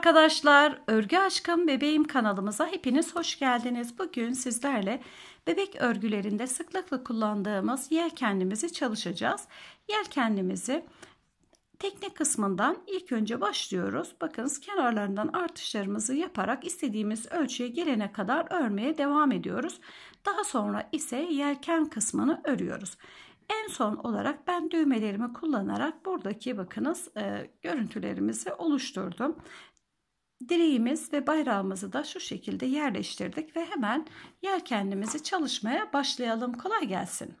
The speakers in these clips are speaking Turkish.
arkadaşlar, Örgü Aşkım Bebeğim kanalımıza hepiniz hoş geldiniz. Bugün sizlerle bebek örgülerinde sıklıkla kullandığımız yelkenliğimizi çalışacağız. Yelkenliğimizi tekne kısmından ilk önce başlıyoruz. Bakınız kenarlarından artışlarımızı yaparak istediğimiz ölçüye gelene kadar örmeye devam ediyoruz. Daha sonra ise yelken kısmını örüyoruz. En son olarak ben düğmelerimi kullanarak buradaki bakınız e, görüntülerimizi oluşturdum direğimiz ve bayrağımızı da şu şekilde yerleştirdik ve hemen yelkenlimizi çalışmaya başlayalım. Kolay gelsin.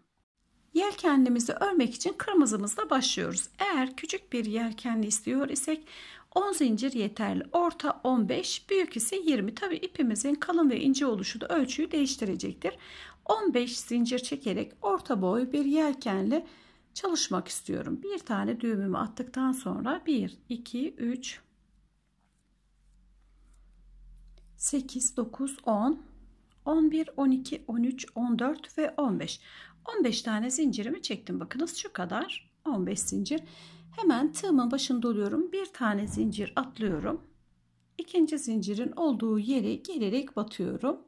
Yelkenlimizi örmek için kırmızımızla başlıyoruz. Eğer küçük bir yelkenli istiyor isek 10 zincir yeterli. Orta 15, büyük ise 20. Tabi ipimizin kalın ve ince oluşu da ölçüyü değiştirecektir. 15 zincir çekerek orta boy bir yelkenle çalışmak istiyorum. Bir tane düğümümü attıktan sonra 1, 2, 3, 8, 9, 10, 11, 12, 13, 14 ve 15. 15 tane zincirimi çektim. Bakınız şu kadar 15 zincir. Hemen tığımın başını doluyorum. Bir tane zincir atlıyorum. ikinci zincirin olduğu yere gelerek batıyorum.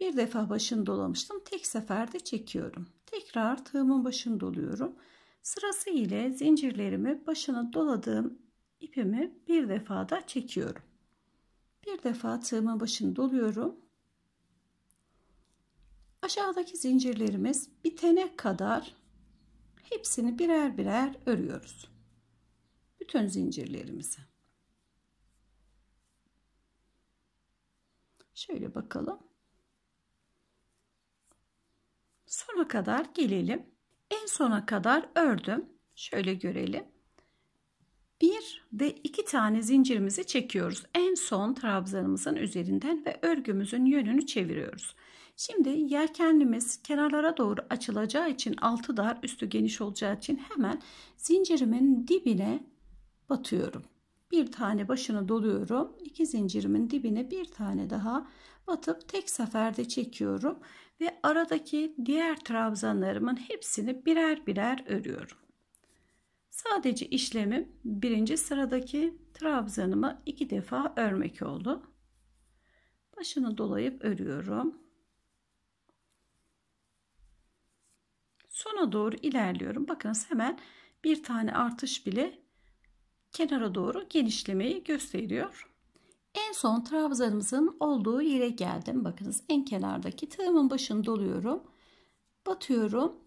Bir defa başını dolamıştım. Tek seferde çekiyorum. Tekrar tığımın başını doluyorum. Sırası ile zincirlerimi başına doladığım ipimi bir defada çekiyorum. Bir defa tığımın başını doluyorum. Aşağıdaki zincirlerimiz bitene kadar hepsini birer birer örüyoruz. Bütün zincirlerimizi. Şöyle bakalım. Sona kadar gelelim. En sona kadar ördüm. Şöyle görelim ve iki tane zincirimizi çekiyoruz. En son trabzanımızın üzerinden ve örgümüzün yönünü çeviriyoruz. Şimdi yelkenlimiz kenarlara doğru açılacağı için altı dar üstü geniş olacağı için hemen zincirimin dibine batıyorum. Bir tane başını doluyorum. iki zincirimin dibine bir tane daha batıp tek seferde çekiyorum. Ve aradaki diğer trabzanlarımın hepsini birer birer örüyorum. Sadece işlemim birinci sıradaki trabzanımı iki defa örmek oldu. Başını dolayıp örüyorum. Sona doğru ilerliyorum. Bakınız hemen bir tane artış bile kenara doğru genişlemeyi gösteriyor. En son trabzanımızın olduğu yere geldim. Bakınız en kenardaki tığımın başını doluyorum. Batıyorum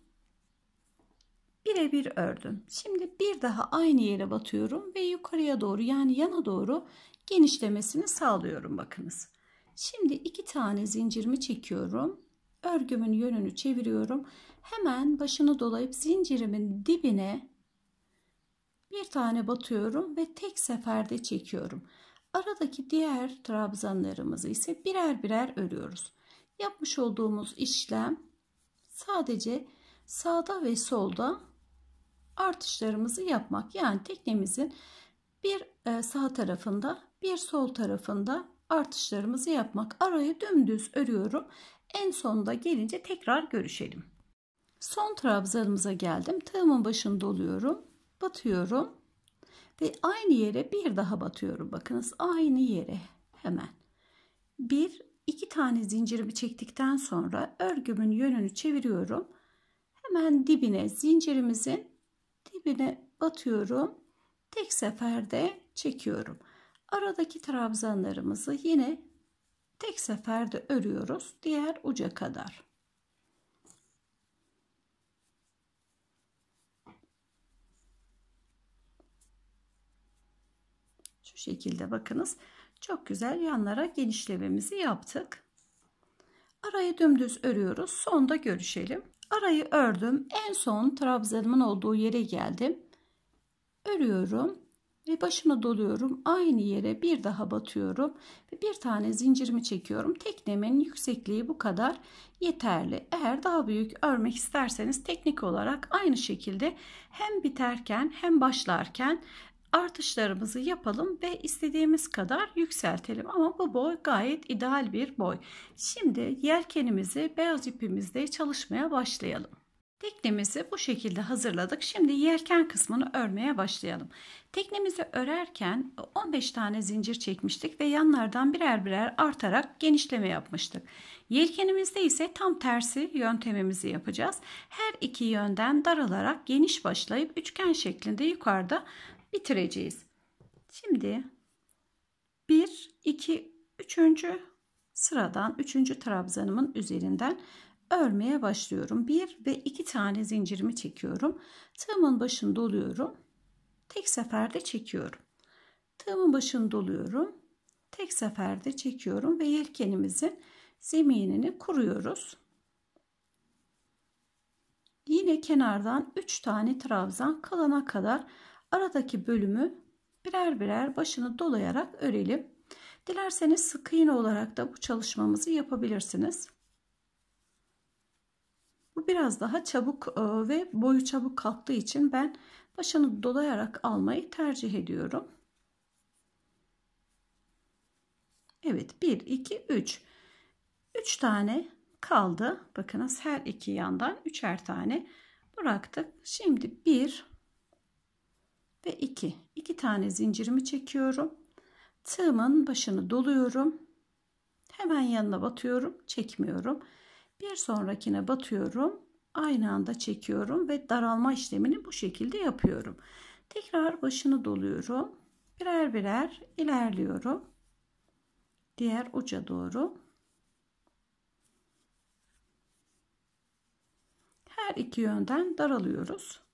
birebir ördüm. Şimdi bir daha aynı yere batıyorum ve yukarıya doğru yani yana doğru genişlemesini sağlıyorum bakınız. Şimdi iki tane zincirimi çekiyorum. Örgümün yönünü çeviriyorum. Hemen başını dolayıp zincirimin dibine bir tane batıyorum ve tek seferde çekiyorum. Aradaki diğer trabzanlarımızı ise birer birer örüyoruz. Yapmış olduğumuz işlem sadece sağda ve solda artışlarımızı yapmak. Yani teknemizin bir e, sağ tarafında bir sol tarafında artışlarımızı yapmak. Arayı dümdüz örüyorum. En sonunda gelince tekrar görüşelim. Son trabzanımıza geldim. Tığımın başını doluyorum. Batıyorum. Ve aynı yere bir daha batıyorum. Bakınız aynı yere hemen. Bir, iki tane zincirimi çektikten sonra örgümün yönünü çeviriyorum. Hemen dibine zincirimizin birbirine batıyorum. Tek seferde çekiyorum. Aradaki trabzanlarımızı yine tek seferde örüyoruz diğer uca kadar. Şu şekilde bakınız. Çok güzel yanlara genişlememizi yaptık. Arayı dümdüz örüyoruz. Sonda görüşelim arayı ördüm. En son trabzanımın olduğu yere geldim. Örüyorum ve başını doluyorum. Aynı yere bir daha batıyorum ve bir tane zincirimi çekiyorum. Teknemin yüksekliği bu kadar yeterli. Eğer daha büyük örmek isterseniz teknik olarak aynı şekilde hem biterken hem başlarken artışlarımızı yapalım ve istediğimiz kadar yükseltelim. Ama bu boy gayet ideal bir boy. Şimdi yelkenimizi beyaz ipimizde çalışmaya başlayalım. Teknemizi bu şekilde hazırladık. Şimdi yelken kısmını örmeye başlayalım. Teknemizi örerken 15 tane zincir çekmiştik ve yanlardan birer birer artarak genişleme yapmıştık. Yelkenimizde ise tam tersi yöntemimizi yapacağız. Her iki yönden daralarak geniş başlayıp üçgen şeklinde yukarıda bitireceğiz. Şimdi 1, 2, 3. sıradan 3. trabzanımın üzerinden örmeye başlıyorum. 1 ve 2 tane zincirimi çekiyorum. Tığımın başını doluyorum. Tek seferde çekiyorum. Tığımın başını doluyorum. Tek seferde çekiyorum ve yelkenimizin zeminini kuruyoruz. Yine kenardan 3 tane trabzan kalana kadar Aradaki bölümü birer birer başını dolayarak örelim. Dilerseniz sık iğne olarak da bu çalışmamızı yapabilirsiniz. Bu biraz daha çabuk e, ve boyu çabuk kalktığı için ben başını dolayarak almayı tercih ediyorum. Evet 1 2 3 3 tane kaldı. Bakınız her iki yandan üçer tane bıraktık. Şimdi 1 ve 2. 2 tane zincirimi çekiyorum. Tığımın başını doluyorum. Hemen yanına batıyorum, çekmiyorum. Bir sonrakine batıyorum, aynı anda çekiyorum ve daralma işlemini bu şekilde yapıyorum. Tekrar başını doluyorum. Birer birer ilerliyorum. Diğer uca doğru. Her iki yönden daralıyoruz.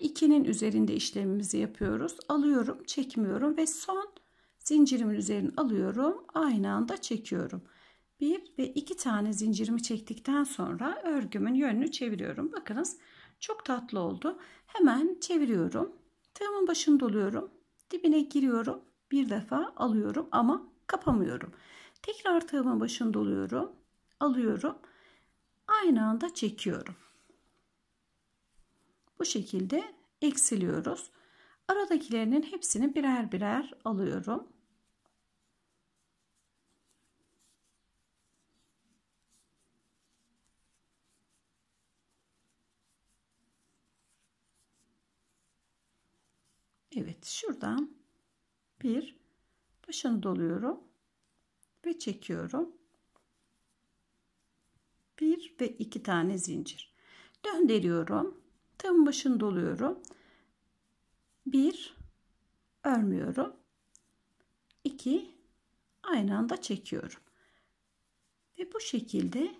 2'nin üzerinde işlemimizi yapıyoruz. Alıyorum, çekmiyorum ve son zincirimin üzerine alıyorum. Aynı anda çekiyorum. 1 ve 2 tane zincirimi çektikten sonra örgümün yönünü çeviriyorum. Bakınız çok tatlı oldu. Hemen çeviriyorum. Tığımın başını doluyorum. Dibine giriyorum. Bir defa alıyorum ama kapamıyorum. Tekrar tığımın başını doluyorum. Alıyorum. Aynı anda çekiyorum. Bu şekilde eksiliyoruz. Aradakilerinin hepsini birer birer alıyorum. Evet şuradan bir başını doluyorum ve çekiyorum. Bir ve iki tane zincir döndürüyorum. Tığımın başını doluyorum. 1 örmüyorum. 2 aynı anda çekiyorum. Ve bu şekilde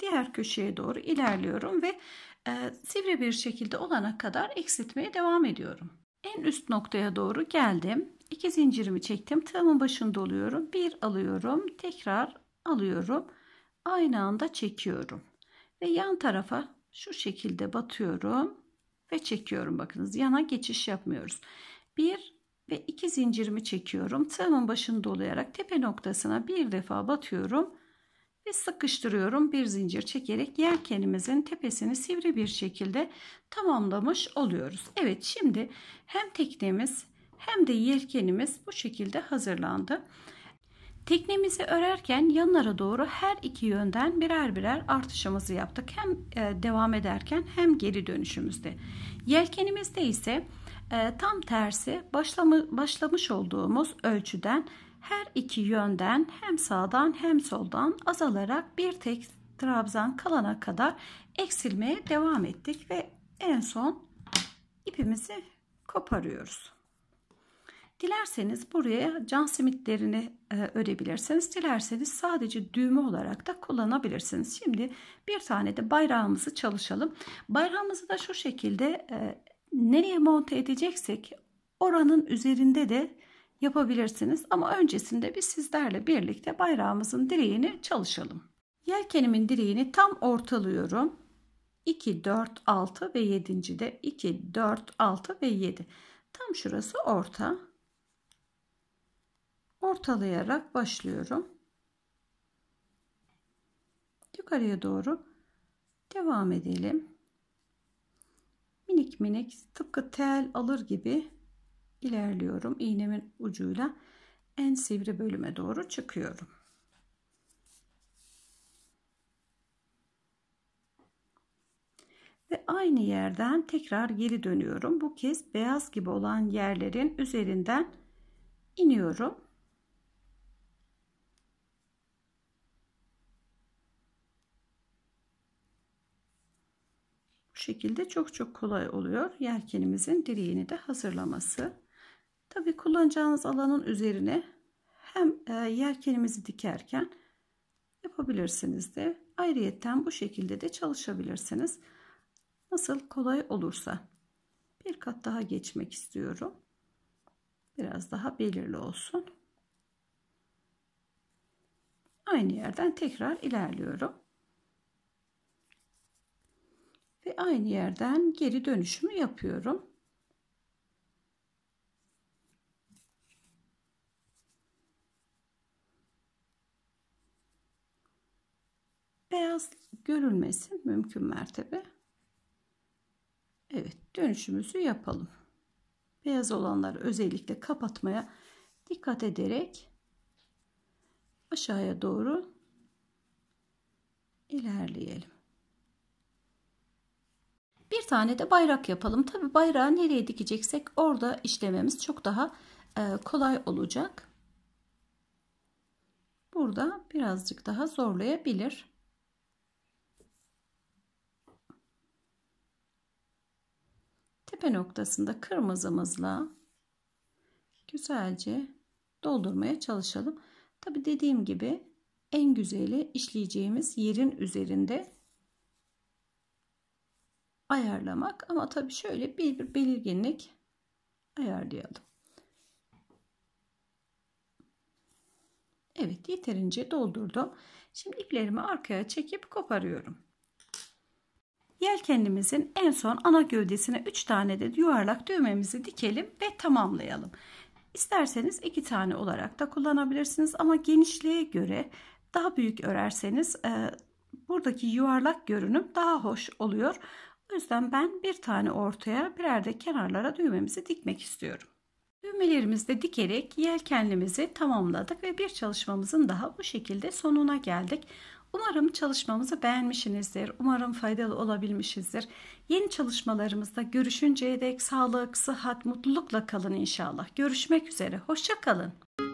diğer köşeye doğru ilerliyorum ve e, sivri bir şekilde olana kadar eksiltmeye devam ediyorum. En üst noktaya doğru geldim. 2 zincirimi çektim. Tığımın başını doluyorum. 1 alıyorum. Tekrar alıyorum. Aynı anda çekiyorum. Ve yan tarafa şu şekilde batıyorum ve çekiyorum bakınız yana geçiş yapmıyoruz. Bir ve iki zincirimi çekiyorum. Tığımın başını dolayarak tepe noktasına bir defa batıyorum ve sıkıştırıyorum. Bir zincir çekerek yelkenimizin tepesini sivri bir şekilde tamamlamış oluyoruz. Evet şimdi hem teknemiz hem de yelkenimiz bu şekilde hazırlandı. Teknemizi örerken yanlara doğru her iki yönden birer birer artışımızı yaptık. Hem e, devam ederken hem geri dönüşümüzde. Yelkenimizde ise e, tam tersi başlamış olduğumuz ölçüden her iki yönden hem sağdan hem soldan azalarak bir tek trabzan kalana kadar eksilmeye devam ettik ve en son ipimizi koparıyoruz. Dilerseniz buraya can simitlerini e, örebilirsiniz. Dilerseniz sadece düğme olarak da kullanabilirsiniz. Şimdi bir tane de bayrağımızı çalışalım. Bayrağımızı da şu şekilde e, nereye monte edeceksek oranın üzerinde de yapabilirsiniz. Ama öncesinde biz sizlerle birlikte bayrağımızın direğini çalışalım. Yelkenimin direğini tam ortalıyorum. 2, 4, 6 ve 7. de 2, 4, 6 ve 7. Tam şurası orta ortalayarak başlıyorum. Yukarıya doğru devam edelim. Minik minik tıpkı tel alır gibi ilerliyorum. İğnemin ucuyla en sivri bölüme doğru çıkıyorum. Ve aynı yerden tekrar geri dönüyorum. Bu kez beyaz gibi olan yerlerin üzerinden iniyorum. şekilde çok çok kolay oluyor yelkenimizin direğini de hazırlaması. Tabi kullanacağınız alanın üzerine hem e, yelkenimizi dikerken yapabilirsiniz de ayrıyetten bu şekilde de çalışabilirsiniz. Nasıl kolay olursa bir kat daha geçmek istiyorum. Biraz daha belirli olsun. Aynı yerden tekrar ilerliyorum ve aynı yerden geri dönüşümü yapıyorum. Beyaz görülmesi mümkün mertebe. Evet dönüşümüzü yapalım. Beyaz olanları özellikle kapatmaya dikkat ederek aşağıya doğru ilerleyelim. Bir tane de bayrak yapalım. Tabi bayrağı nereye dikeceksek orada işlememiz çok daha e, kolay olacak. Burada birazcık daha zorlayabilir. Tepe noktasında kırmızımızla güzelce doldurmaya çalışalım. Tabi dediğim gibi en güzeli işleyeceğimiz yerin üzerinde ayarlamak. Ama tabii şöyle bir, bir belirginlik ayarlayalım. Evet yeterince doldurdum. Şimdi iplerimi arkaya çekip koparıyorum. Yelkenimizin en son ana gövdesine 3 tane de yuvarlak düğmemizi dikelim ve tamamlayalım. İsterseniz 2 tane olarak da kullanabilirsiniz ama genişliğe göre daha büyük örerseniz e, buradaki yuvarlak görünüm daha hoş oluyor. O yüzden ben bir tane ortaya birer de kenarlara düğmemizi dikmek istiyorum. Düğmelerimizi de dikerek yelkenlimizi tamamladık ve bir çalışmamızın daha bu şekilde sonuna geldik. Umarım çalışmamızı beğenmişsinizdir. Umarım faydalı olabilmişizdir. Yeni çalışmalarımızda görüşünceye dek sağlık, sıhhat, mutlulukla kalın inşallah. Görüşmek üzere. hoşçakalın. kalın.